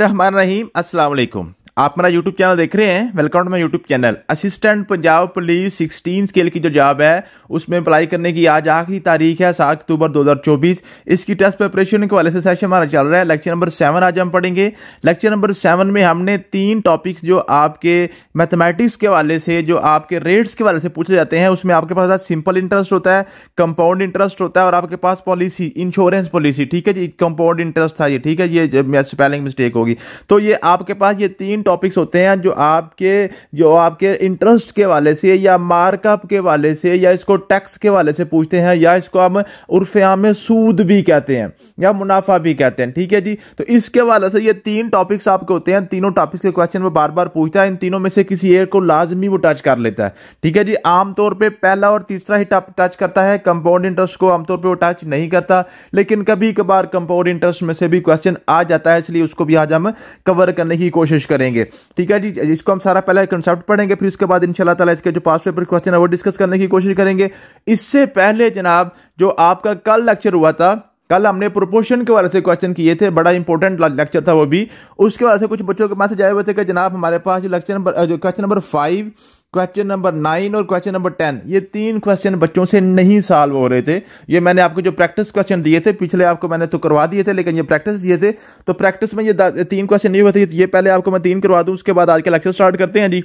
रहमान रहीम अस्सलाम वालेकुम आप मेरा यूट्यूब चैनल देख रहे हैं welcome to my YouTube channel assistant Punjab police 16 scale की जो जॉब है उसमें अप्लाई करने की आज आखिरी तारीख है सात अक्टूबर 2024 इसकी टेस्ट प्रिपरेशन के वाले से सेशन हमारा चल रहा है लेक्चर नंबर सेवन आज हम पढ़ेंगे लेक्चर नंबर सेवन में हमने तीन टॉपिक्स जो आपके मैथमेटिक्स के वाले से जो आपके रेट्स के वाले से पूछे जाते हैं उसमें आपके पास सिंपल इंटरेस्ट होता है कंपाउंड इंटरेस्ट होता है और आपके पास पॉलिसी इंश्योरेंस पॉलिसी ठीक है जी कंपाउंड इंटरेस्ट था ये ठीक है ये स्पेलिंग मिस्टेक होगी तो ये आपके पास ये तीन टॉपिक्स होते हैं जो आपके जो आपके इंटरेस्ट के वाले से या मार्कअप के वाले से या इसको टैक्स के वाले से पूछते हैं या इसको हम उर्फिया में सूद भी कहते हैं या मुनाफा भी कहते हैं ठीक है जी तो इसके वाले से ये तीन टॉपिक्स आपके होते हैं तीनों टॉपिक्स के क्वेश्चन में बार बार पूछता है इन तीनों में से किसी एक को लाजमी वो टच कर लेता है ठीक है जी आमतौर पर पहला और तीसरा ही टच करता है कंपाउंड इंटरेस्ट को आमतौर पर वो टच नहीं करता लेकिन कभी कभार कंपाउंड इंटरेस्ट में से भी क्वेश्चन आ जाता है इसलिए उसको भी आज हम कवर करने की कोशिश करेंगे करेंगे ठीक है जी इसको हम सारा पहला कंसेप्ट पढ़ेंगे फिर उसके बाद इनशाला तला इसके जो पास पेपर क्वेश्चन है वो डिस्कस करने की कोशिश करेंगे इससे पहले जनाब जो आपका कल लेक्चर हुआ था कल हमने प्रोपोर्शन के वाले से क्वेश्चन किए थे बड़ा इंपॉर्टेंट लेक्चर था वो भी उसके वाले से कुछ बच्चों के पास आए हुए थे कि जनाब हमारे पास जो लेक्चर नंबर जो question number five question number nine और क्वेश्चन नंबर टेन ये तीन क्वेश्चन बच्चों से नहीं सॉल्व हो रहे थे ये मैंने आपको जो प्रैक्टिस क्वेश्चन दिए थे पिछले आपको मैंने तो करवा दिए थे लेकिन ये प्रैक्टिस दिए थे तो प्रैक्टिस में ये तीन क्वेश्चन नहीं हुए थे ये पहले आपको मैं तीन करवा दूँ उसके बाद आज के लेक्चर स्टार्ट करते हैं जी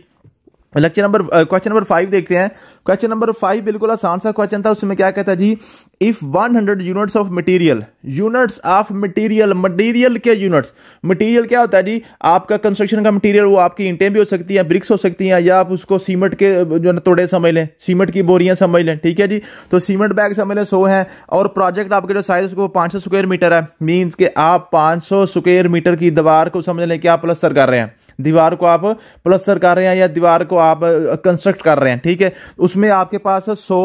lecture number question number five देखते हैं क्वेश्चन नंबर फाइव बिल्कुल आसान सा क्वेश्चन था उसमें क्या कहता है जी if 100 units of material units of material material के यूनिट्स मटेरियल क्या होता है जी आपका कंस्ट्रक्शन का मटेरियल वो आपकी ईंटें भी हो सकती हैं ब्रिक्स हो सकती हैं या आप उसको सीमेंट के जो है तोड़े समझ लें सीमेंट की बोरियां समझ लें ठीक है जी तो सीमेंट बैग समझ लें सो हैं और प्रोजेक्ट आपके जो साइज उसको पाँच स्क्वेयर मीटर है मीन्स के आप पाँच स्क्वेयर मीटर की दीवार को समझ लें कि आप प्लस्तर कर रहे हैं दीवार को आप प्लस्तर कर रहे हैं या दीवार को आप कंस्ट्रक्ट कर रहे हैं ठीक है उसमें आपके पास सौ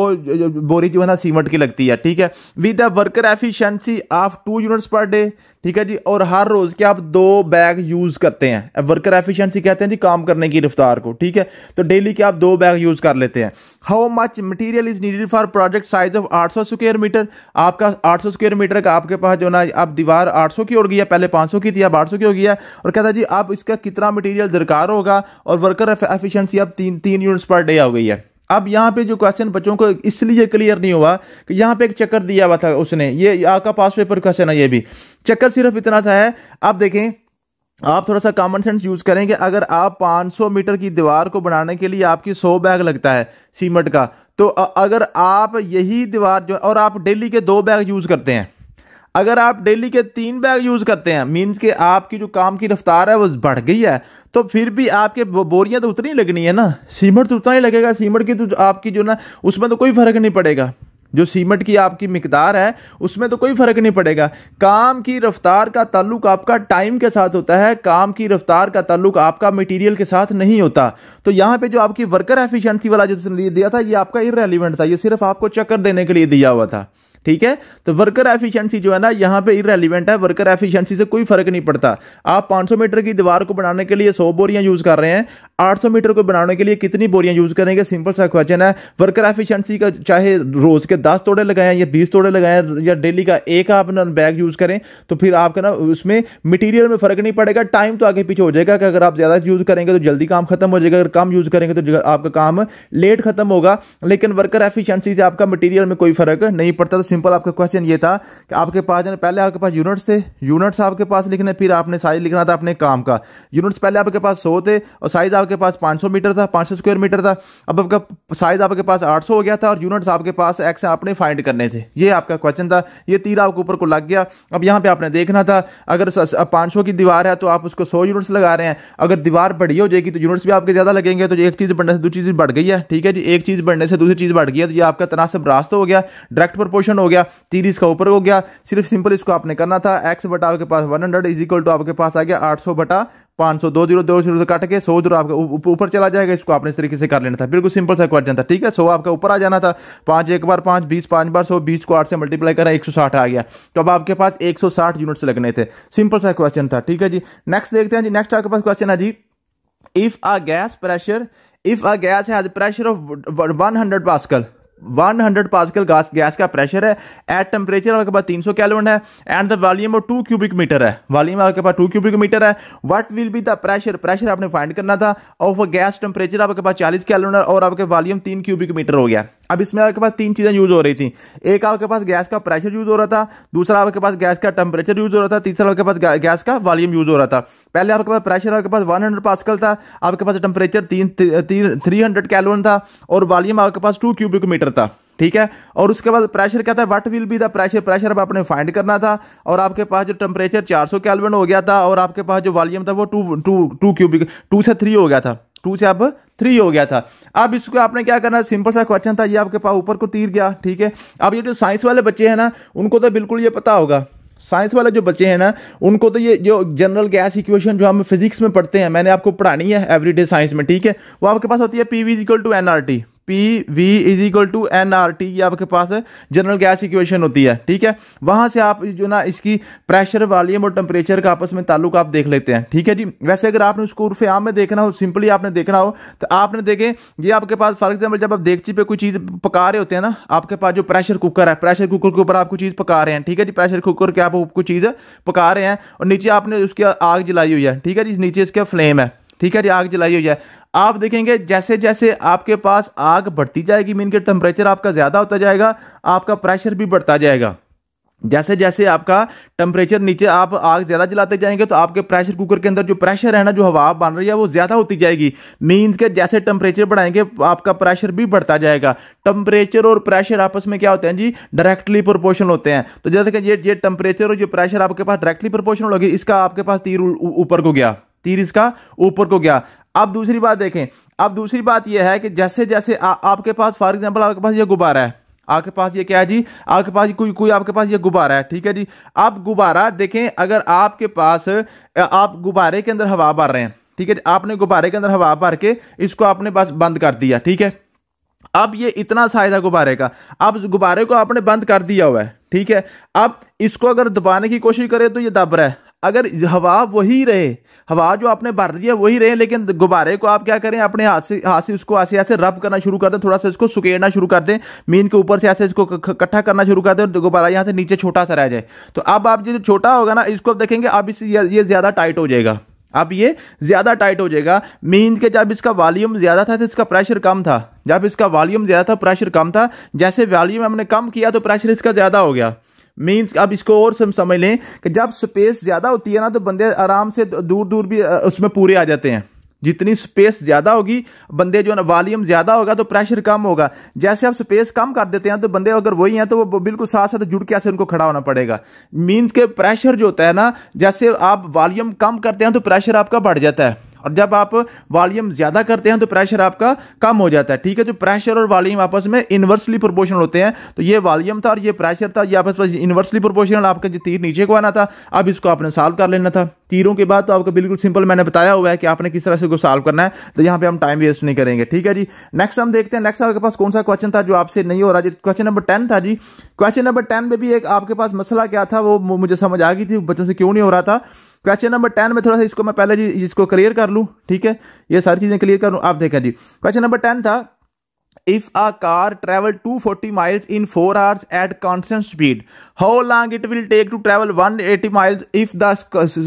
बोरी जो है ना सीमेंट की लगती है ठीक है with the worker efficiency of two units per day ठीक है जी और हर रोज़ के आप दो बैग यूज़ करते हैं वर्कर एफिशिएंसी कहते हैं जी काम करने की रफ्तार को ठीक है तो डेली के आप दो बैग यूज़ कर लेते हैं how much material is needed for project size of 800 square metre आपका 800 स्क्वेयर मीटर का आपके पास जो ना आप दीवार 800 की हो गई है पहले 500 की थी अब 800 की हो गई है और कहता है जी आप इसका कितना मटेरियल दरकार होगा और वर्कर एफिशिएंसी अब तीन तीन यूनिट्स पर डे आ गई है अब यहाँ पे जो क्वेश्चन बच्चों को इसलिए क्लियर नहीं हुआ कि यहाँ पे एक चक्कर दिया हुआ था उसने ये आपका पास पेपर क्वेश्चन है ये भी चक्कर सिर्फ इतना सा है आप देखें आप थोड़ा सा कॉमन सेंस यूज़ करेंगे अगर आप 500 मीटर की दीवार को बनाने के लिए आपकी 100 बैग लगता है सीमेंट का तो अगर आप यही दीवार जो और आप डेली के दो बैग यूज़ करते हैं अगर आप डेली के तीन बैग यूज़ करते हैं मीन्स के आपकी जो काम की रफ्तार है वो बढ़ गई है तो फिर भी आपके बोरियां तो उतनी लगनी है ना सीमेंट तो उतना ही लगेगा सीमेंट की तो आपकी जो ना उसमें तो कोई फ़र्क नहीं पड़ेगा जो सीमेंट की आपकी मकदार है उसमें तो कोई फ़र्क नहीं पड़ेगा काम की रफ्तार का ताल्लुक आपका टाइम के साथ होता है काम की रफ्तार का ताल्लुक आपका मटेरियल के साथ नहीं होता तो यहाँ पे जो आपकी वर्कर एफिशिएंसी वाला जो दिया था ये आपका इरेलीवेंट था ये सिर्फ आपको चक्कर देने के लिए दिया हुआ था ठीक है तो वर्कर एफिशिएंसी जो है ना यहाँ पे इरेलीवेंट है वर्कर एफिशिएंसी से कोई फर्क नहीं पड़ता आप 500 मीटर की दीवार को बनाने के लिए 100 बोरियां यूज कर रहे हैं 800 मीटर को बनाने के लिए कितनी बोरियां यूज करेंगे सिंपल सा क्वेश्चन है वर्कर एफिशिएंसी का चाहे रोज के दस तोड़े लगाएं या बीस तोड़े लगाएं या डेली का एक आप बैग यूज करें तो फिर आपका ना उसमें मटीरियल में फर्क नहीं पड़ेगा टाइम तो आगे पीछे हो जाएगा कि अगर आप ज्यादा यूज करेंगे तो जल्दी काम खत्म हो जाएगा अगर कम यूज करेंगे तो आपका काम लेट खत्म होगा लेकिन वर्कर एफिशियंसी से आपका मटीरियल में कोई फर्क नहीं पड़ता तो सिंपल आपका क्वेश्चन ये था कि आपके पास जो पहले आपके पास यूनिट्स थे यूनिट्स आपके पास लिखने फिर आपने साइज लिखना था अपने काम का यूनिट्स पहले आपके पास सौ थे और साइज आपके पास पाँच मीटर था पाँच स्क्वायर मीटर था अब आपका साइज आपके पास आठ हो गया था और यूनिट्स आपके पास एक्स आपने फाइंड करने थे ये आपका क्वेश्चन था ये तीर आपके ऊपर को लग गया अब यहाँ पर आपने देखना था अगर पाँच की दीवार है तो आप उसको सौ यूनिट्स लगा रहे हैं अगर दीवार बड़ी हो जाएगी तो यूनिट्स भी आपके ज़्यादा लगेंगे तो एक चीज़ बढ़ने से दूसरी चीज़ बढ़ गई है ठीक है जी एक चीज़ बढ़ने से दूसरी चीज़ बढ़ गई है तो ये आपका तनासब रास्ता हो गया डायरेक्ट प्रपोर्शन हो गया तीन का ऊपर हो गया सिर्फ सिंपल इसको आपने करना था एक्स बटा आपके पास one hundred is equal to आपके पास आ गया आठ सौ बटा पांच सौ दो जीरो दो जीरो से काट के सौ जीरो आपके ऊपर चला जाएगा इसको आपने इस तरीके से कर लेना था बिल्कुल सिंपल सा क्वेश्चन था ठीक है सौ आपका ऊपर आ जाना था पांच एक बार पांच बीस पांच बार सौ बीस को आठ से मल्टीप्लाई करा एक सौ साठ आ गया तो अब आपके पास एक सौ साठ यूनिट्स लगने थे सिंपल सा क्वेश्चन था ठीक है जी नेक्स्ट देखते हैं जी नेक्स्ट आपके पास क्वेश्चन है जी if a gas pressure if a gas has pressure of one hundred pascal 100 pascal gas gas का प्रेशर है एट टेम्परेचर आपके पास 300 कैलोन है and the volume of two cubic metre है वॉल्यूम आपके पास टू क्यूबिक मीटर है what will be the pressure pressure आपने फाइंड करना था ऑफ गैस टेम्परेचर आपके पास 40 कैलोन है और आपके वॉल्यूम तीन क्यूबिक मीटर हो गया अब इसमें आपके पास तीन चीजें यूज हो रही थी एक आपके पास गैस का प्रेशर यूज हो रहा था दूसरा आपके पास गैस का टेम्परेचर यूज हो रहा था तीसरा आपके पास गैस का वॉल्यूम यूज हो रहा था पहले आपके पास प्रेशर आपके पास 100 पास्कल था आपके पास टेम्परेचर तीन थ्री हंड्रेड कैलोन था और वॉल्यूम आपके पास टू क्यूबिक मीटर था ठीक है और उसके बाद प्रेशर क्या था what will be the pressure pressure अब आपने फाइंड करना था और आपके पास जो टेम्परेचर 400 कैलविन हो गया था और आपके पास जो वॉल्यूम था वो two two two cubic two से थ्री हो गया था टू से अब थ्री हो गया था अब इसको आपने क्या करना सिंपल सा क्वेश्चन था ये आपके पास ऊपर को तीर गया ठीक है अब ये जो साइंस वाले बच्चे हैं ना उनको तो बिल्कुल ये पता होगा साइंस वाले जो बच्चे हैं ना उनको तो ये जो जनरल गैस इक्वेशन जो हम फिजिक्स में पढ़ते हैं मैंने आपको पढ़ानी है एवरीडे साइंस में ठीक है वो आपके पास होती है P V equal to N R T P V is equal to N R T ये आपके पास जनरल गैस इक्वेशन होती है ठीक है वहां से आप जो ना इसकी प्रेशर वॉल्यूम और टेम्परेचर का आपस में ताल्लुक आप देख लेते हैं ठीक है जी वैसे अगर आपने उसको उर्फ आम में देखना हो सिंपली आपने देखना हो तो आपने देखें ये आपके पास फॉर एग्जाम्पल जब आप देखची पे कोई चीज़ पका रहे होते हैं ना आपके पास जो प्रेशर कुकर है प्रेशर कुकर के ऊपर आप कोई चीज़ पका रहे हैं ठीक है जी प्रेशर कुकर के आप कुछ चीज़ पका रहे हैं और नीचे आपने उसकी आग जलाई हुई है ठीक है जी नीचे इसका फ्लेम है ठीक है जी आग जलाई हुई है आप देखेंगे जैसे जैसे आपके पास आग बढ़ती जाएगी मीन के टेम्परेचर आपका ज़्यादा होता जाएगा आपका प्रेशर भी बढ़ता जाएगा जैसे जैसे आपका टेम्परेचर नीचे आप आग ज़्यादा जलाते जाएंगे तो आपके प्रेशर कुकर के अंदर जो प्रेशर है ना जो हवा बन रही है वो ज़्यादा होती जाएगी मीन्स के जैसे टेम्परेचर बढ़ाएंगे आपका प्रेशर भी बढ़ता जाएगा टेम्परेचर और प्रेशर आपस में क्या होते हैं जी डायरेक्टली प्रोपोर्शन होते हैं तो जैसे कि ये ये टेम्परेचर और जो प्रेशर आपके पास डायरेक्टली प्रोपोर्शन होगी इसका आपके पास तीर ऊपर को गया तीर इसका ऊपर को गया अब दूसरी बात देखें अब दूसरी बात यह है कि जैसे जैसे आ, आपके पास फॉर एग्जाम्पल आपके पास ये गुब्बारा है आपके पास ये क्या है जी आपके पास कोई कोई आपके पास ये गुब्बारा है ठीक है जी आप गुब्बारा देखें अगर आपके पास आप गुब्बारे के अंदर हवा भर रहे हैं ठीक है आपने गुब्बारे के अंदर हवा भर के इसको आपने बस बंद कर दिया ठीक है अब ये इतना साइज है गुब्बारे का अब गुब्बारे को आपने बंद कर दिया हुआ है ठीक है अब इसको अगर दबाने की कोशिश करें तो ये दब रहा है अगर हवा वही रहे हवा जो आपने भर दी है वही रहे लेकिन गुब्बारे को आप क्या करें अपने हाथ से हाथ से उसको ऐसे ऐसे रब करना शुरू कर दें थोड़ा सा इसको सुकेड़ना शुरू कर दें मीन के ऊपर से ऐसे इसको इकट्ठा करना शुरू कर दें गुब्बारा यहाँ से नीचे छोटा सा रह जाए तो अब आप जो छोटा होगा ना इसको देखेंगे अब इस ये ज़्यादा टाइट हो जाएगा अब ये ज़्यादा टाइट हो जाएगा मीन के जब इसका वॉल्यूम ज़्यादा था तो इसका प्रेशर कम था जब इसका वॉल्यूम ज़्यादा था प्रेशर कम था जैसे वॉल्यूम हमने कम किया तो प्रेशर इसका ज़्यादा हो गया मीन्स अब इसको और हम समझ लें कि जब स्पेस ज़्यादा होती है ना तो बंदे आराम से दूर दूर भी उसमें पूरे आ जाते हैं जितनी स्पेस ज़्यादा होगी बंदे जो है वॉल्यूम ज़्यादा होगा तो प्रेशर कम होगा जैसे आप स्पेस कम कर देते हैं तो बंदे अगर वही हैं तो वो बिल्कुल साथ साथ जुड़ के ऐसे उनको खड़ा होना पड़ेगा मीन्स के प्रेशर जो होता है ना जैसे आप वॉल्यूम कम करते हैं तो प्रेशर आपका बढ़ जाता है और जब आप वॉल्यूम ज़्यादा करते हैं तो प्रेशर आपका कम हो जाता है ठीक है जो प्रेशर और वॉल्यूम आपस में इन्वर्सली प्रोपोर्शनल होते हैं तो ये वॉल्यूम था और ये प्रेशर था ये आपस में इन्वर्सली प्रोपोर्शनल आपका जो तीर नीचे को आना था अब इसको आपने सॉल्व कर लेना था तीरों के बाद तो आपको बिल्कुल सिंपल मैंने बताया हुआ है कि आपने किस तरह से सॉल्व करना है तो यहाँ पे हम टाइम वेस्ट नहीं करेंगे ठीक है जी नेक्स्ट हम देखते हैं नेक्स्ट आपके पास कौन सा क्वेश्चन था जो आपसे नहीं हो रहा जी क्वेश्चन नंबर टेन था जी क्वेश्चन नंबर टेन में भी एक आपके पास मसला क्या था वो मुझे समझ आ गई थी बच्चों से क्यों नहीं हो रहा था क्वेश्चन नंबर टेन में थोड़ा सा इसको मैं पहले जी इसको क्लियर कर लूँ ठीक है ये सारी चीज़ें क्लियर कर लूँ आप देखें जी क्वेश्चन नंबर टेन था if a car travel 240 miles in constant hours at constant speed how long it will take to travel 180 miles if the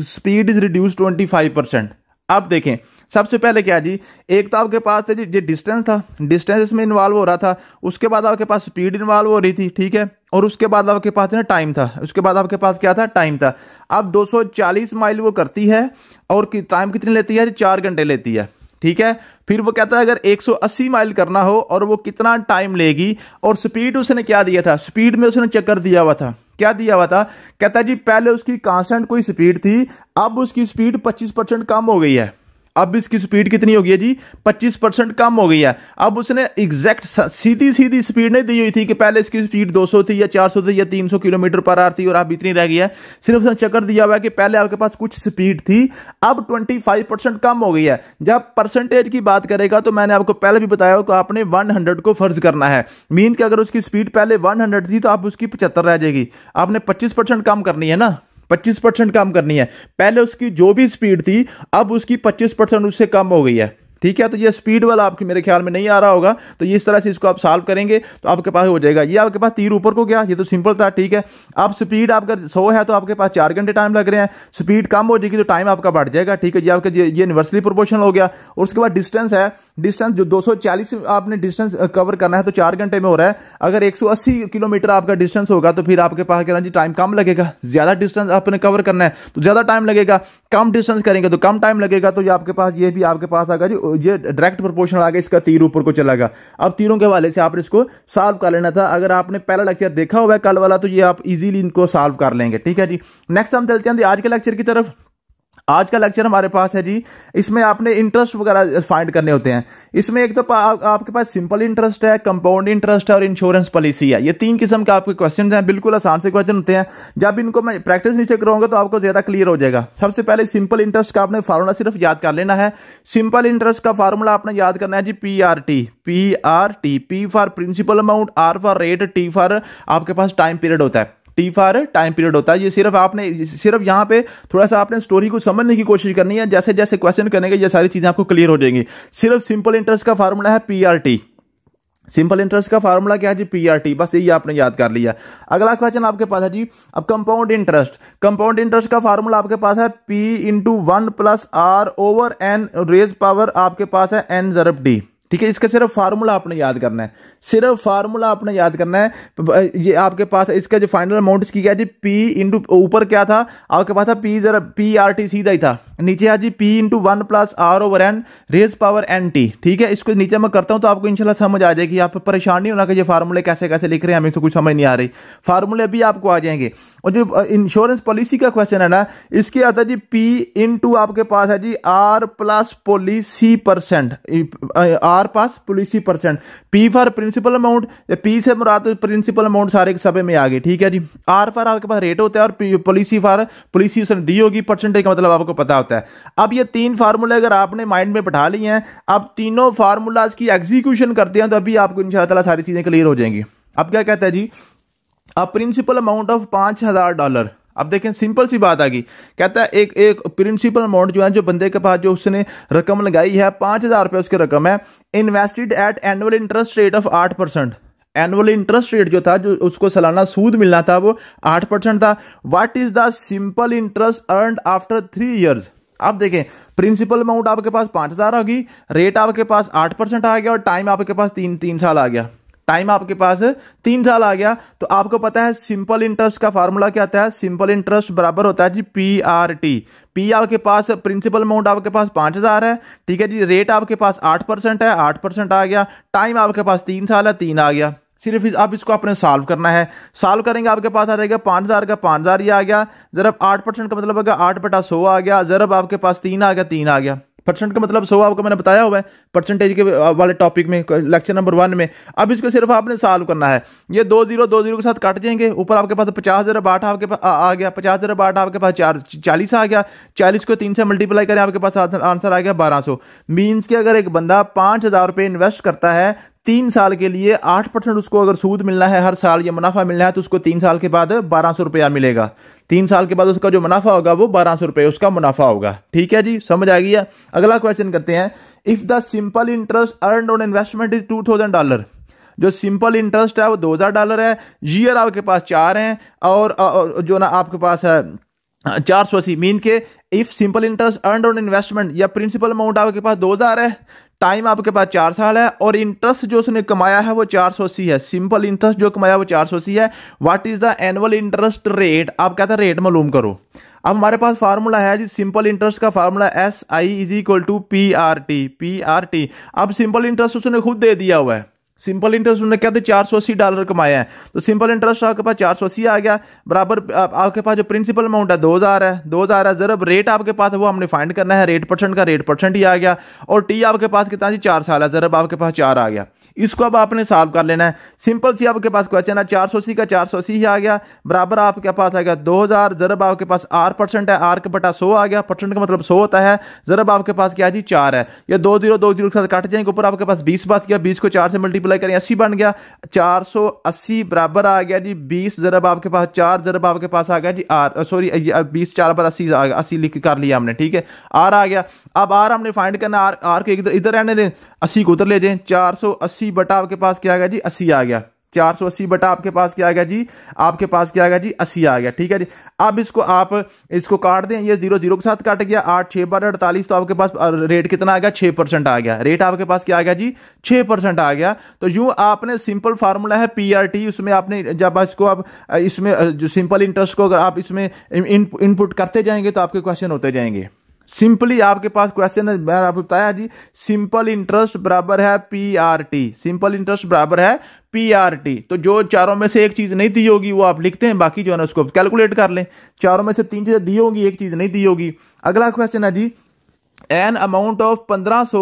speed is reduced 25% अब देखें सबसे पहले क्या जी एक तो आपके पास था जी डिस्टेंस था डिस्टेंस इसमें इन्वॉल्व हो रहा था उसके बाद आपके पास स्पीड इन्वॉल्व हो रही थी ठीक है और उसके बाद आपके पास ना टाइम था उसके बाद आपके पास क्या था टाइम था अब 240 माइल वो करती है और कि, टाइम कितनी लेती है चार घंटे लेती है ठीक है फिर वो कहता है अगर 180 माइल करना हो और वो कितना टाइम लेगी और स्पीड उसने क्या दिया था स्पीड में उसने चक्कर दिया हुआ था क्या दिया हुआ था कहता जी पहले उसकी कांस्टेंट कोई स्पीड थी अब उसकी स्पीड 25 परसेंट कम हो गई है अब इसकी स्पीड कितनी हो गई है जी 25 परसेंट कम हो गई है अब उसने एग्जैक्ट सीधी सीधी स्पीड नहीं दी हुई थी कि पहले इसकी स्पीड 200 थी या 400 थी या 300 किलोमीटर पर आर थी और अब इतनी रह गई है सिर्फ उसने चक्कर दिया हुआ है कि पहले आपके पास कुछ स्पीड थी अब 25 परसेंट कम हो गई है जब परसेंटेज की बात करेगा तो मैंने आपको पहले भी बताया कि आपने वन को फर्ज करना है मीन कि अगर उसकी स्पीड पहले वन थी तो आप उसकी पचहत्तर रह जाएगी आपने पच्चीस कम करनी है ना 25 परसेंट काम करनी है पहले उसकी जो भी स्पीड थी अब उसकी 25 परसेंट उससे कम हो गई है ठीक है तो ये स्पीड वाला आपके मेरे ख्याल में नहीं आ रहा होगा तो इस तरह से इसको आप सॉल्व करेंगे तो आपके पास हो जाएगा ये आपके पास तीर ऊपर को गया ये तो सिंपल था ठीक है आप स्पीड आपका सौ है तो आपके पास चार घंटे टाइम लग रहे हैं स्पीड कम हो जाएगी तो टाइम आपका बढ़ जाएगा ठीक है ये आपका ये यूनिवर्सली प्रोपोर्शन हो गया और उसके बाद डिस्टेंस है डिस्टेंस जो दो आपने डिस्टेंस कवर uh, करना है तो चार घंटे में हो रहा है अगर एक किलोमीटर आपका डिस्टेंस होगा तो फिर आपके पास कहना जी टाइम कम लगेगा ज़्यादा डिस्टेंस आपने कवर करना है तो ज़्यादा टाइम लगेगा कम डिस्टेंस करेंगे तो कम टाइम लगेगा तो ये आपके पास ये भी आपके पास आगे जी ये डायरेक्ट प्रोपोर्शनल आ गया इसका तीर ऊपर को चला गया अब तीरों के वाले से आपने इसको सॉल्व कर लेना था अगर आपने पहला लेक्चर देखा हुआ है कल वाला तो ये आप इजीली इनको सॉल्व कर लेंगे ठीक है जी नेक्स्ट हम चलते हैं आज के लेक्चर की तरफ आज का लेक्चर हमारे पास है जी इसमें आपने इंटरेस्ट वगैरह फाइंड करने होते हैं इसमें एक तो आ, आपके पास सिंपल इंटरेस्ट है कंपाउंड इंटरेस्ट है और इंश्योरेंस पॉलिसी है ये तीन किस्म के आपके क्वेश्चन हैं बिल्कुल आसान से क्वेश्चन होते हैं जब इनको मैं प्रैक्टिस नीचे करूंगा तो आपको ज्यादा क्लियर हो जाएगा सबसे पहले सिंपल इंटरेस्ट का आपने फार्मूला सिर्फ याद कर लेना है सिंपल इंटरेस्ट का फार्मूला आपने याद करना है जी P R T P R T P for principal amount R for rate T for आपके पास टाइम पीरियड होता है टी फॉर टाइम पीरियड होता है ये सिर्फ आपने सिर्फ यहाँ पे थोड़ा सा आपने स्टोरी को समझने की कोशिश करनी है जैसे जैसे क्वेश्चन करेंगे ये सारी चीज़ें आपको क्लियर हो जाएंगी सिर्फ सिंपल इंटरेस्ट का फार्मूला है पी सिंपल इंटरेस्ट का फार्मूला क्या है जी पीआरटी बस यही आपने याद कर लिया अगला क्वेश्चन आपके पास है जी अब कंपाउंड इंटरेस्ट कंपाउंड इंटरेस्ट का फार्मूला आपके पास है P into one plus R over N raise power आपके पास है एन जरब डी ठीक है इसका सिर्फ फार्मूला आपने याद करना है सिर्फ फार्मूला आपने याद करना है ये आपके पास इसका जो फाइनल अमाउंट इसकी क्या जी पी इंटू ऊपर क्या था आपके पास था पी जरा पी आर टी सीधा ही था नीचे आज P into one plus R over N raise power N T ठीक है इसको नीचे मैं करता हूं तो आपको इंशाल्लाह समझ आ जाएगी आप परेशान नहीं होना कि ये फार्मूले कैसे कैसे लिख रहे हैं हमें इसको तो कुछ समझ नहीं आ रही फार्मूले अभी आपको आ जाएंगे और जो इंश्योरेंस पॉलिसी का क्वेश्चन है ना इसके आता है जी पी इन आपके पास है जी R plus policy percent R plus policy percent P for prince principal amount या पी से मुराद तो प्रिंसिपल अमाउंट सारे के सभी में आ गए ठीक है जी आर फॉर आपके पास रेट होता है और पॉलिसी फॉर पॉलिसी उसने दी होगी परसेंटेज का मतलब आपको पता होता है अब ये तीन फार्मूले अगर आपने माइंड में बैठा लिए हैं अब तीनों फार्मूलाज की एग्जीक्यूशन करते हैं तो अभी आपको इन सारी चीज़ें क्लियर हो जाएंगी अब क्या कहता है जी अब प्रिंसिपल अमाउंट ऑफ पाँच हज़ार डॉलर अब देखें सिंपल सी बात आ गई कहता है एक एक प्रिंसिपल अमाउंट जो है जो बंदे के पास जो उसने रकम लगाई है पांच हज़ार रुपये उसकी रकम है invested at annual interest rate of आठ परसेंट एनुअल इंटरेस्ट रेट जो था जो उसको सालाना सूद मिलना था वो आठ परसेंट था what is the simple interest earn after three years आप देखें प्रिंसिपल अमाउंट आपके पास पांच हज़ार होगी रेट आपके पास आठ परसेंट आ गया और टाइम आपके पास तीन तीन साल आ गया टाइम आपके पास है तीन साल आ गया तो आपको पता है सिंपल इंटरेस्ट का फार्मूला क्या आता है सिंपल इंटरेस्ट बराबर होता है जी पी आर टी पी आपके पास प्रिंसिपल अमाउंट आपके पास पांच हज़ार है ठीक है जी रेट आपके पास आठ परसेंट है आठ परसेंट आ गया टाइम आपके पास तीन साल है तीन आ गया सिर्फ इस, अब इसको आपने सॉल्व करना है सॉल्व करेंगे आपके पास आ जाएगा पांच हज़ार का पांच हज़ार ये आ गया जरब आठ परसेंट का मतलब आठ बटा सो आ गया जरब आपके पास तीन आ गया तीन आ गया परसेंट का मतलब सो आपको मैंने बताया हुआ है परसेंटेज के वाले टॉपिक में लेक्चर नंबर वन में अब इसको सिर्फ आपने सॉल्व करना है ये दो जीरो दो जीरो के साथ काट जाएंगे ऊपर आपके पास पचास हज़ार बाठ आपके पास आ गया पचास हज़ार बाठ आपके पास चार चालीस आ गया चालीस को तीन से मल्टीप्लाई करें आपके पास आंसर आ गया बारह सौ मीन्स कि अगर एक बंदा पाँच हज़ार रुपये इन्वेस्ट करता है तीन साल के लिए आठ परसेंट उसको अगर सूद मिलना है हर साल या मुनाफा मिलना है तो उसको तीन साल के बाद बारह सौ रुपया मिलेगा तीन साल के बाद उसका जो मुनाफा होगा वो बारह सौ रुपये उसका मुनाफा होगा ठीक है जी समझ आ गई है अगला क्वेश्चन करते हैं if the simple interest earn on investment is two thousand dollar जो सिंपल इंटरेस्ट है वो दो हज़ार डॉलर है ईयर आपके पास चार हैं और जो ना आपके पास है चार सौ अस्सी मीन के if simple interest earn on investment या प्रिंसिपल अमाउंट आपके पास दो हज़ार है टाइम आपके पास चार साल है और इंटरेस्ट जो उसने कमाया है वो चार सौ अस्सी है सिंपल इंटरेस्ट जो कमाया वो चार सौ अस्सी है what is the annual interest rate आप कहते हैं रेट मालूम करो अब हमारे पास फार्मूला है जी सिंपल इंटरेस्ट का formula S I is equal to P R T P R T अब सिंपल इंटरेस्ट उसने खुद दे दिया हुआ है सिंपल इंटरेस्ट उन्होंने क्या था चार सौ अस्सी डॉलर कमाया है तो सिंपल इंटरेस्ट आपके पास चार सौ अस्सी आ गया बराबर आप, आपके पास जो प्रिंसिपल अमाउंट है दो हज़ार है दो हज़ार है जरब रेट आपके पास है वो हमने फाइंड करना है रेट परसेंट का रेट परसेंट ही आ गया और टी आपके पास कितना जी चार साल है जरब आपके पास चार आ गया इसको अब आपने सॉल्व कर लेना है सिंपल सी आपके पास क्वेश्चन है चार सौ अस्सी का चार सौ अस्सी ही आ गया बराबर आपके पास आ गया दो हज़ार जरब आपके पास आर परसेंट है आर के बटा सौ आ गया परसेंट का मतलब सौ होता है जरब आपके पास क्या जी चार है या दो जीरो दो जीरो के साथ काट जाएंगे ऊपर आपके पास बीस बात किया बीस को चार से मल्टीपल मल्टीप्लाई करें अस्सी बन गया चार सौ अस्सी बराबर आ गया जी बीस जरब आपके पास चार जरब आपके पास आ गया जी आर सॉरी बीस चार पर अस्सी आ गया अस्सी लिख कर लिया हमने ठीक है आर आ गया अब आर हमने फाइंड करना आर आर के इधर इधर रहने दें अस्सी को उधर ले जाए चार सौ अस्सी बटा आपके पास क्या आ गया जी अस्सी आ गया चार सौ अस्सी बटा आपके पास क्या आ गया जी आपके पास क्या आ गया जी अस्सी आ गया ठीक है जी अब इसको आप इसको काट दें ये जीरो जीरो के साथ काट गया आठ छः बारह अड़तालीस तो आपके पास रेट कितना आ गया छः परसेंट आ गया रेट आपके पास क्या आ गया जी छः परसेंट आ गया तो यूं आपने सिंपल फार्मूला है पी e उसमें आपने जब इसको आप इसमें जो सिंपल इंटरेस्ट को अगर आप इसमें इनपुट करते जाएंगे तो आपके क्वेश्चन होते जाएंगे सिंपली आपके पास क्वेश्चन है मैंने आपको बताया जी सिंपल इंटरेस्ट बराबर है P R T simple interest बराबर है पी आर टी तो जो चारों में से एक चीज़ नहीं दी होगी वो आप लिखते हैं बाकी जो है ना उसको कैलकुलेट कर लें चारों में से तीन चीज़ें दी होगी एक चीज़ नहीं दी होगी अगला क्वेश्चन है जी एन अमाउंट ऑफ पंद्रह सो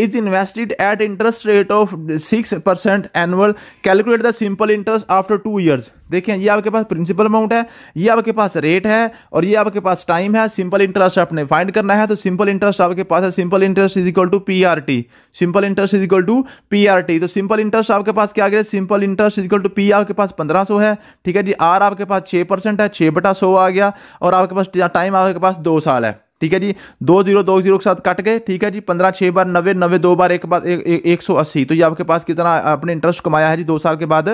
is invested at interest rate of 6% annual calculate the simple interest after two years देखिए ये आपके पास प्रिंसिपल अमाउंट है ये आपके पास रेट है और ये आपके पास टाइम है सिंपल इंटरेस्ट आपने फाइंड करना है तो सिंपल इंटरेस्ट आपके पास है simple interest is equal to P R T simple interest is equal to P R T तो सिंपल इंटरेस्ट आपके पास क्या गया simple interest is equal to P आपके पास पंद्रह सौ है ठीक है जी आर आपके पास छः परसेंट है छः बटा सौ आ गया और आपके पास टाइम आपके पास दो साल है ठीक है जी दो जीरो दो जीरो के साथ कट गए ठीक है जी पंद्रह छः बार नब्बे नब्बे दो बार एक बार एक सौ अस्सी तो ये आपके पास कितना आपने इंटरेस्ट कमाया है जी दो साल के बाद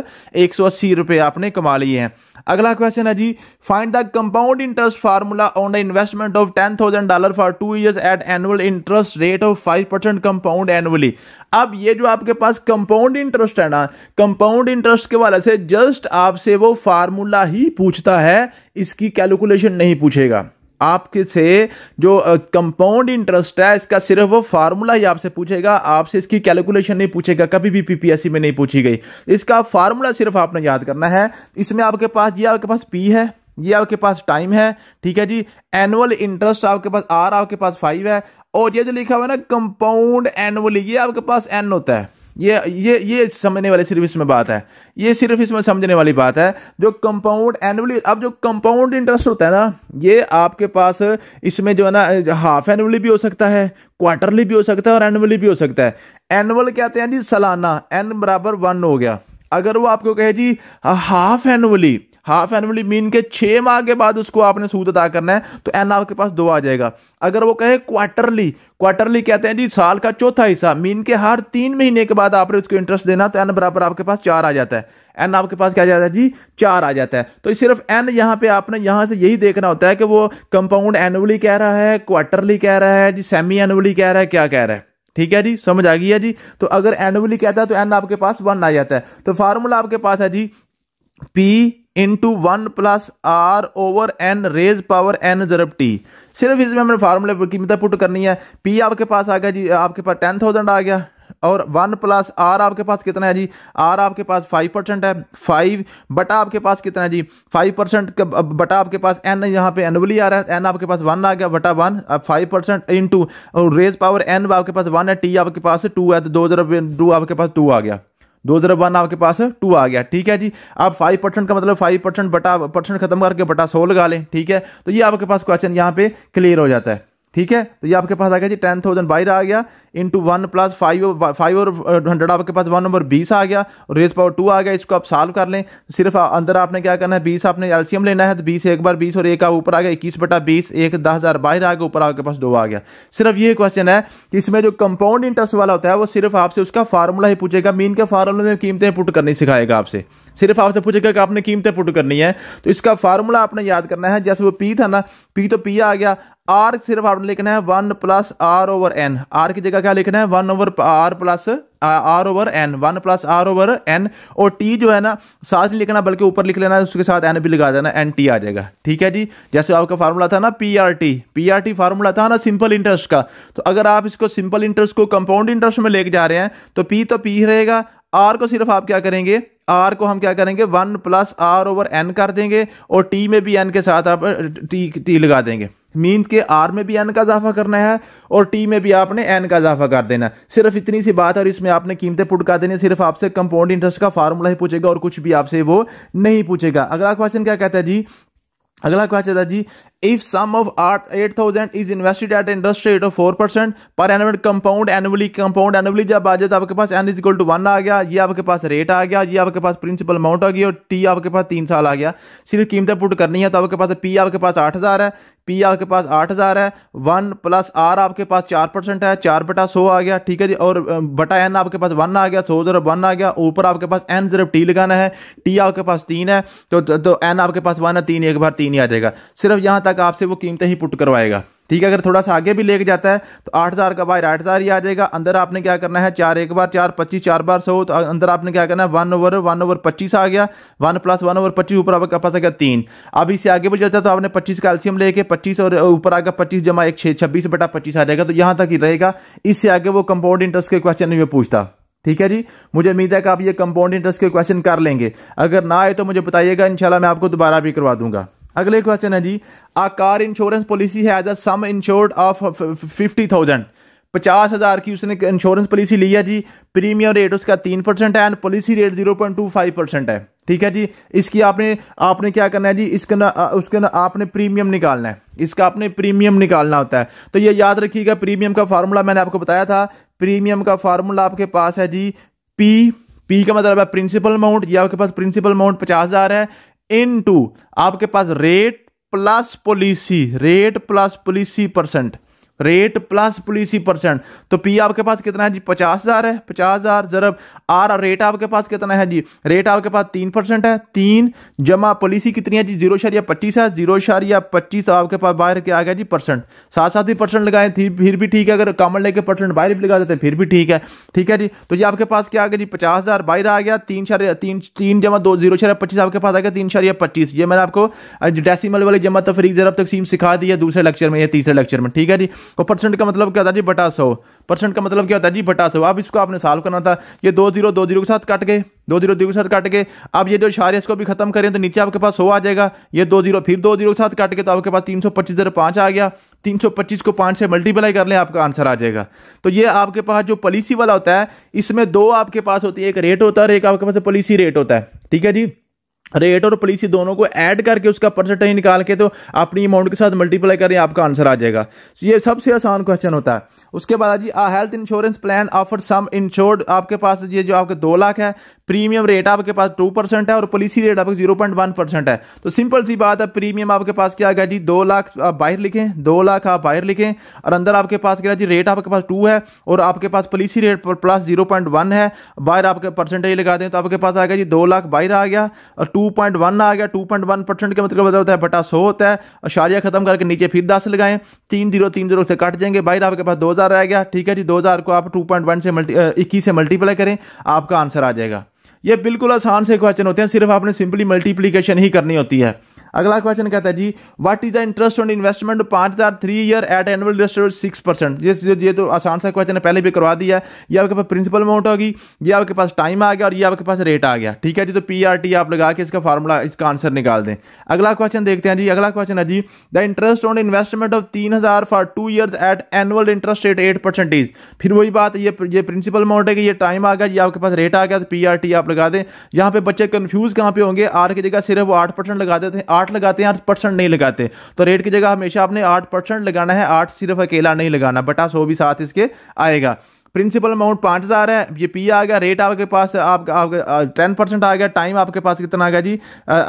एक सौ अस्सी रुपये आपने कमा लिए हैं अगला क्वेश्चन है जी find the compound interest formula on the investment of ten thousand dollar for two years at annual interest rate of five percent compound annually अब ये जो आपके पास कंपाउंड इंटरेस्ट है ना कंपाउंड इंटरेस्ट के वाले से जस्ट आपसे वो फार्मूला ही पूछता है इसकी कैलकुलेशन नहीं पूछेगा आपके से जो कंपाउंड इंटरेस्ट है इसका सिर्फ वो फार्मूला ही आपसे पूछेगा आपसे इसकी कैलकुलेशन नहीं पूछेगा कभी भी पीपीएससी में नहीं पूछी गई इसका फार्मूला सिर्फ आपने याद करना है इसमें आपके पास ये आपके पास पी है ये आपके पास टाइम है ठीक है जी एनुअल इंटरेस्ट आपके पास आर आपके पास फाइव है और ये जो लिखा हुआ है ना कंपाउंड एनुअली ये आपके पास एन होता है ये ये ये समझने वाले सिर्फ इसमें बात है ये सिर्फ इसमें समझने वाली बात है जो कंपाउंड एनुअली अब जो कंपाउंड इंटरेस्ट होता है ना ये आपके पास इसमें जो है ना हाफ एनुअली भी हो सकता है क्वार्टरली भी हो सकता है और एनुअली भी हो सकता है एनुअल कहते हैं जी सालाना एन बराबर वन हो गया अगर वो आपको कहे जी half annually half annually mean के छह माह के बाद उसको आपने सूद अदा करना है तो एन आपके पास दो आ जाएगा अगर वो कहे क्वार्टरली क्वार्टरली कहते हैं जी साल का चौथा हिस्सा मीन के हर तीन महीने के बाद आपने उसको इंटरेस्ट देना तो एन बराबर आपके पास चार आ जाता है एन आपके पास क्या जाता है जी चार आ जाता है तो सिर्फ एन यहाँ पे आपने यहाँ से यही देखना होता है कि वो कंपाउंड एनुअली कह रहा है क्वार्टरली कह रहा है जी सेमी एनुअली कह रहा है क्या कह रहा है ठीक है जी समझ आ गई है जी तो अगर एनुअली कहता है तो एन आपके पास वन आ जाता है तो फार्मूला आपके पास है जी P into one plus R over N raise power N जरब टी सिर्फ इसमें हमने फार्मूले की कीमतें पुट करनी है पी आपके पास आ गया जी आपके पास टेन थाउजेंड आ गया और वन प्लस आर आपके पास कितना है जी आर आपके पास फाइव परसेंट है फाइव बटा आपके पास कितना है जी फाइव परसेंट बटा आपके पास एन यहाँ पे एनवली आ रहा है एन आपके पास वन आ गया बटा वन अब five percent in two raise power N आपके पास वन है टी आपके पास टू है तो दो जरा टू आपके पास टू आ गया दो जरा वन आपके पास टू आ गया ठीक है जी आप फाइव परसेंट का मतलब फाइव परसेंट बटा परसेंट खत्म करके बटा सौ लगा लें ठीक है तो ये आपके पास क्वेश्चन यहाँ पे क्लियर हो जाता है ठीक है तो ये आपके पास आ गया जी टेन थाउजेंड बारह आ गया into one plus five five और हंड्रेड आपके पास वन नंबर बीस आ गया और रेस पावर टू आ गया इसको आप सॉल्व कर लें सिर्फ अंदर आपने क्या करना है बीस आपने एलसीएम लेना है तो बीस एक बार बीस और एक आप ऊपर आ गया इक्कीस बटा बीस एक दस हज़ार बाहर आ गया ऊपर आपके पास दो आ गया सिर्फ ये क्वेश्चन है कि इसमें जो कंपाउंड इंटरेस्ट वाला होता है वो सिर्फ आपसे उसका फार्मूला ही पूछेगा मीन के फार्मूला में कीमतें पुट करनी सिखाएगा आपसे सिर्फ आपसे पूछेगा कि आपने कीमतें पुट करनी है तो इसका फार्मूला आपने याद करना है जैसे वो पी था ना पी तो पी आ गया आर सिर्फ आपने लिखना है one plus R over N R की जगह क्या लिखना है one over R plus R over N one plus R over N और टी जो है ना साथ नहीं लिखना बल्कि ऊपर लिख लेना उसके साथ एन भी लगा देना एन टी आ जाएगा ठीक है जी जैसे आपका फार्मूला था ना P R T P R T formula था ना सिंपल इंटरेस्ट का तो अगर आप इसको सिंपल इंटरेस्ट को कंपाउंड इंटरेस्ट में लेके जा रहे हैं तो पी तो पी रहेगा आर को सिर्फ आप क्या करेंगे आर को हम क्या करेंगे one plus R over N कर देंगे और टी में भी एन के साथ आप टी uh, टी लगा देंगे मीन के आर में भी एन का इजाफा करना है और टी में भी आपने एन का इजाफा कर देना सिर्फ इतनी सी बात है और इसमें आपने कीमतें पुट कर देनी सिर्फ आपसे कंपाउंड इंटरेस्ट का फार्मूला ही पूछेगा और कुछ भी आपसे वो नहीं पूछेगा अगला क्वेश्चन क्या कहता है जी अगला क्वेश्चन था जी if sum of 8000 is invested at interest rate of 4 percent per annual compound annually compound annually जब आ जाए आपके पास N is equal to one आ गया ये आपके पास रेट आ गया ये आपके पास प्रिंसिपल अमाउंट आ गया और टी आपके पास तीन साल आ गया सिर्फ कीमतें पुट करनी है तो आपके पास पी आपके पास आठ हज़ार है पी आपके पास आठ हज़ार है वन प्लस आर आपके पास चार परसेंट है चार बटा सौ आ गया ठीक है जी और बटा एन आपके पास वन आ गया सौ ज़रब वन आ गया ऊपर आपके पास एन ज़रब टी लगाना है टी आपके पास तीन है तो तो एन आपके पास वन है तीन एक बार तीन ही आ जाएगा सिर्फ यहाँ तक तक आपसे वो कीमतें ही पुट करवाएगा ठीक है अगर थोड़ा सा आगे भी लेके जाता है तो आठ हज़ार का बाहर आठ हज़ार ही आ जाएगा अंदर आपने क्या करना है चार एक बार चार पच्चीस चार बार सौ तो अंदर आपने क्या करना है वन ओवर वन ओवर पच्चीस आ गया वन प्लस वन ओवर पच्चीस ऊपर आपका पास आ गया तीन अब इससे आगे भी चलता है तो आपने पच्चीस कैल्शियम लेके पच्चीस और ऊपर आगे पच्चीस जमा एक छः छब्बीस बटा पच्चीस आ जाएगा तो यहाँ तक ही रहेगा इससे आगे वो कंपाउंड इंटरेस्ट के क्वेश्चन में पूछता ठीक है जी मुझे उम्मीद है कि आप ये कंपाउंड इंटरेस्ट के क्वेश्चन कर लेंगे अगर ना आए तो मुझे बताइएगा इंशाल्लाह मैं आपको दोबारा भी करवा दूंगा अगले क्वेश्चन है जी आ कार इंश्योरेंस पॉलिसी है sum insured of fifty thousand पचास हजार की उसने इंश्योरेंस पॉलिसी ली है जी प्रीमियम रेट उसका तीन परसेंट है and policy rate zero point two five percent है ठीक है जी इसकी आपने आपने क्या करना है जी इसके ना उसके ना आपने प्रीमियम निकालना है इसका आपने प्रीमियम निकालना होता है तो ये याद रखिएगा प्रीमियम का फार्मूला मैंने आपको बताया था प्रीमियम का फार्मूला आपके पास है जी पी पी का मतलब है प्रिंसिपल अमाउंट ये आपके पास प्रिंसिपल अमाउंट पचास हज़ार है इन आपके पास rate plus policy rate plus policy percent rate plus policy percent तो पी आपके पास कितना है जी पचास हज़ार है पचास हज़ार जरब आर रेट आपके पास कितना है जी रेट आपके पास तीन परसेंट है तीन जमा पॉलिसी कितनी है जी जीरो शरिया पच्चीस है जीरो शरिया पच्चीस तो आपके पास बाहर क्या आ गया जी परसेंट साथ साथ ही परसेंट लगाए थी फिर भी ठीक है अगर कामन लेके परसेंट बाहर भी लगा देते फिर भी ठीक है ठीक है जी तो ये आपके पास क्या आ गया जी पचास हज़ार बाहर आ गया तीन शरिया तीन तीन जमा दो जीरो शरिया पच्चीस आपके पास आ गया तीन शरिया पच्चीस ये मैंने आपको डेसीमल वाली जमा तफरीक जरब तकसीम सिखा दी है दूसरे लेक्चर में या तीसरे लेक्चर में ठीक है जी और परसेंट का मतलब क्या होता है जी बटा सौ परसेंट का मतलब क्या होता है जी बटा सौ अब इसको आपने सॉल्व करना था ये दो जीरो दो जीरो के साथ काट गए दो जीरो दो के साथ काट के अब ये जो इशारे इसको भी खत्म करें तो नीचे आपके पास सौ आ जाएगा ये दो जीरो फिर दो जीरो के साथ काट के तो आपके पास तीन सौ पच्चीस जरा पाँच आ गया तीन सौ पच्चीस को पाँच से मल्टीप्लाई कर लें आपका आंसर आ जाएगा तो ये आपके पास जो पॉलिसी वाला होता है इसमें दो आपके पास होती है एक रेट होता है और एक आपके पास पॉलिसी रेट होता है ठीक है जी रेट और पॉलिसी दोनों को ऐड करके उसका परसेंटेज निकाल के तो अपनी अमाउंट के साथ मल्टीप्लाई करें आपका आंसर आ जाएगा तो ये सबसे आसान क्वेश्चन होता है उसके बाद जी health insurance plan offer sum insured आपके पास ये जो आपके दो लाख है प्रीमियम रेट आपके पास टू परसेंट है और पॉलिसी रेट आपके जीरो पॉइंट वन परसेंट है तो सिंपल सी बात है प्रीमियम आपके पास क्या गया जी दो लाख आप बाहर लिखें दो लाख आप बाहर लिखें और अंदर आपके पास क्या जी रेट आपके पास टू है और आपके पास पॉलिसी रेट पर प्लस जीरो पॉइंट वन है बाहर आपके परसेंटेज लगा दें तो आपके पास आ गया जी दो लाख बाहर आ गया और टू पॉइंट वन आ गया टू पॉइंट वन परसेंट का मतलब होता है बटा सौ होता है अशारिया खत्म करके नीचे फिर दस लगाएं तीन जीरो तीन जीरो से कट जाएंगे बाहर आपके पास दो हज़ार रह गया ठीक है जी दो हज़ार को आप टू पॉइंट वन से मल्टी इक्कीस से मल्टीप्लाई करें आपका आंसर आ जाएगा ये बिल्कुल आसान से क्वेश्चन होते हैं सिर्फ आपने सिंपली मल्टीप्लीकेशन ही करनी होती है अगला क्वेश्चन कहता है जी what is the interest on investment पांच हजार three year at annual interest six percent ये ये तो आसान सा क्वेश्चन है पहले भी करवा दिया ये आपके पास प्रिंसिपल अमाउंट होगी ये आपके पास टाइम आ गया और ये आपके पास रेट आ गया ठीक है जी तो पी आप लगा के इसका फार्मूला इसका आंसर निकाल दें अगला क्वेश्चन देखते हैं जी अगला क्वेश्चन है जी the interest on investment of तीन हजार for two years at annual interest rate eight percentage फिर वही बात ये ये प्रिंसिपल अमाउंट है कि ये टाइम आ गया ये आपके पास रेट आ गया तो पी आप लगा दें यहाँ पे बच्चे कन्फ्यूज कहाँ पे होंगे आर की जगह सिर्फ वो आठ परसेंट लगा देते हैं आठ लगाते हैं आठ परसेंट नहीं लगाते तो रेट की जगह हमेशा आपने आठ परसेंट लगाना है आठ सिर्फ अकेला नहीं लगाना बटा सौ भी साथ इसके आएगा प्रिंसिपल अमाउंट पाँच हज़ार है ये पी आ गया रेट आपके पास आपका आपका टेन परसेंट आ गया टाइम आपके पास कितना आ गया जी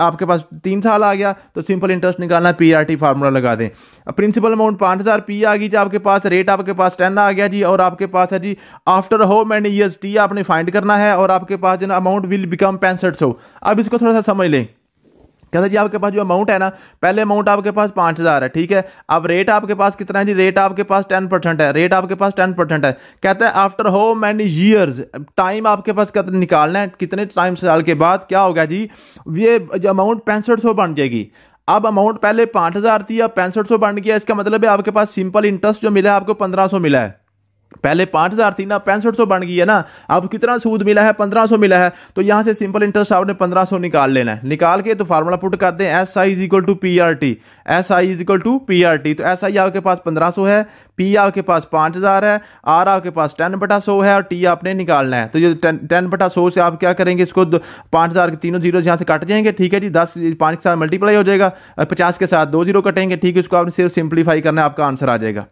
आपके पास तीन साल आ गया तो सिंपल इंटरेस्ट निकालना है पी आर टी फार्मूला लगा दें प्रिंसिपल अमाउंट पाँच हज़ार पी आ गई जी आपके पास रेट आपके पास टेन आ गया जी और आपके पास है जी आफ्टर हो मैंने ईयर्स टी आपने फाइंड करना है और आपके पास जो अमाउंट विल बिकम पैंसठ सौ अब इसको थोड़ा सा समझ लें कहता जी आपके पास जो अमाउंट है ना पहले अमाउंट आपके पास पांच हज़ार है ठीक है अब रेट आपके पास कितना है जी रेट आपके पास टेन परसेंट है रेट आपके पास टेन परसेंट है कहता है आफ्टर हो मैनी ईयर्स टाइम आपके पास कितना निकालना है कितने टाइम साल के बाद क्या होगा जी ये जो अमाउंट पैंसठ सौ बन जाएगी अब अमाउंट पहले पांच हज़ार थी अब पैंसठ सौ बन गया इसका मतलब है आपके पास सिंपल इंटरेस्ट जो मिला है आपको पंद्रह मिला है पहले पांच हजार थी ना पैंसठ सौ बन गई है ना अब कितना सूद मिला है पंद्रह सौ मिला है तो यहां से सिंपल इंटरेस्ट आपने पंद्रह सौ निकाल लेना है निकाल के तो फार्मूला पुट करते हैं S I is equal to P R T S I is equal to P R T तो एस आई आपके पास पंद्रह सौ है पी आपके पास पाँच हज़ार है आर आपके पास टेन बटा सौ है और टी आपने निकालना है तो ये टेन टेन बटा सौ से आप क्या करेंगे इसको पाँच हज़ार के तीनों जीरो यहाँ से कट जाएंगे ठीक है जी दस पाँच के साथ मल्टीप्लाई हो जाएगा पचास के साथ दो जीरो कटेंगे ठीक है इसको आपने सिर्फ सिंप्लीफाई करना है आपका आंसर आ जाएगा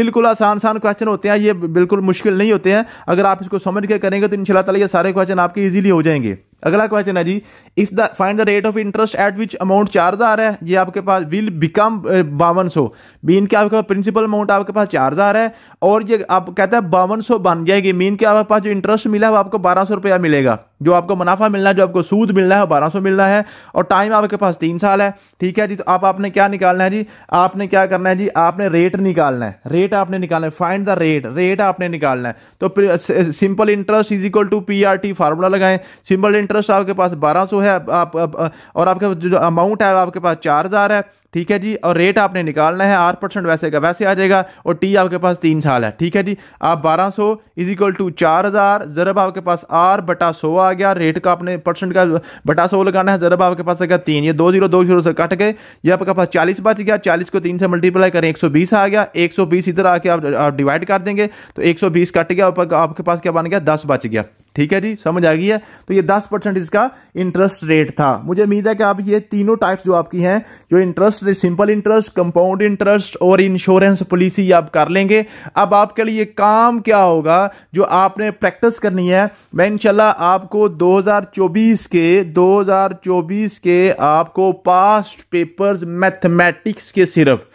बिल्कुल आसान आसान क्वेश्चन होते हैं ये बिल्कुल मुश्किल नहीं होते हैं अगर आप इसको समझ के करेंगे तो इन शाला ये सारे क्वेश्चन आपके ईजिली हो जाएंगे अगला क्वेश्चन है जी if the find the rate of interest at which amount charge आ रहा है ये आपके पास विल बिकम बावन सौ मीन के आपके पास प्रिंसिपल अमाउंट आपके पास चार्ज आ रहा है और ये आप कहते हैं बावन सौ बन जाएगी मीन के आपके पास जो इंटरेस्ट मिला है वो आपको बारह सौ रुपया मिलेगा जो आपको मुनाफा मिलना है जो आपको सूद मिलना है बारह सौ मिलना है और टाइम आपके पास तीन साल है ठीक है जी तो आप आपने क्या निकालना है जी आपने क्या करना है जी आपने रेट निकालना है रेट आपने निकालना है फाइंड द रेट रेट आपने निकालना है तो simple interest is equal to P R T formula लगाएं सिंपल इंटरेस्ट आपके पास बारह है आप, आप, और आपके जो अमाउंट है आपके पास चार है ठीक है जी और रेट आपने निकालना है आठ परसेंट वैसे का वैसे आ जाएगा और टी आपके पास तीन साल है ठीक है जी आप बारह सौ इज इक्वल टू चार हज़ार ज़रब आपके पास आर बटा सौ आ गया रेट का आपने परसेंट का बटा सौ लगाना है ज़रब आपके पास आएगा तीन ये दो जीरो दो जीरो से कट गए ये आपके पास चालीस बच गया चालीस को तीन से मल्टीप्लाई करें एक सौ बीस आ गया एक सौ बीस इधर आके आप डिवाइड कर देंगे तो एक सौ बीस कट गया आपके पास क्या बन गया दस बच गया ठीक है जी समझ आ गई है तो ये 10 परसेंट इसका इंटरेस्ट रेट था मुझे उम्मीद है कि आप ये तीनों टाइप्स जो आपकी हैं जो interest simple interest compound interest और इंश्योरेंस पॉलिसी आप कर लेंगे अब आपके लिए काम क्या होगा जो आपने प्रैक्टिस करनी है मैं इंशाल्लाह आपको 2024 के 2024 के आपको पास्ट पेपर्स मैथमेटिक्स के सिर्फ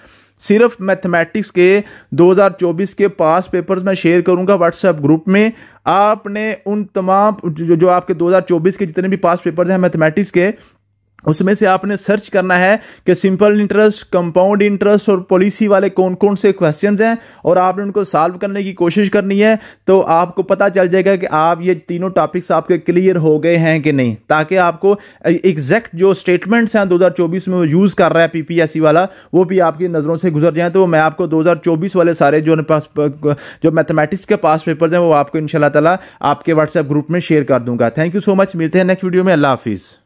सिर्फ मैथमेटिक्स के 2024 के पास पेपर्स मैं शेयर करूंगा व्हाट्सएप ग्रुप में आपने उन तमाम जो, आपके 2024 के जितने भी पास पेपर्स हैं मैथमेटिक्स के उसमें से आपने सर्च करना है कि सिंपल इंटरेस्ट कंपाउंड इंटरेस्ट और पॉलिसी वाले कौन कौन से क्वेश्चंस हैं और आपने उनको सॉल्व करने की कोशिश करनी है तो आपको पता चल जाएगा कि आप ये तीनों टॉपिक्स आपके क्लियर हो गए हैं कि नहीं ताकि आपको एग्जैक्ट जो स्टेटमेंट्स हैं 2024 में वो यूज़ कर रहा है पीपीएससी वाला वो भी आपकी नज़रों से गुजर जाए तो मैं आपको दो वाले सारे जो पास जो मैथमेटिक्स के पास पेपर हैं वो आपको इन ताला आपके व्हाट्सएप ग्रुप में शेयर कर दूंगा थैंक यू सो मच मिलते हैं नेक्स्ट वीडियो में अल्लाह हाफिज़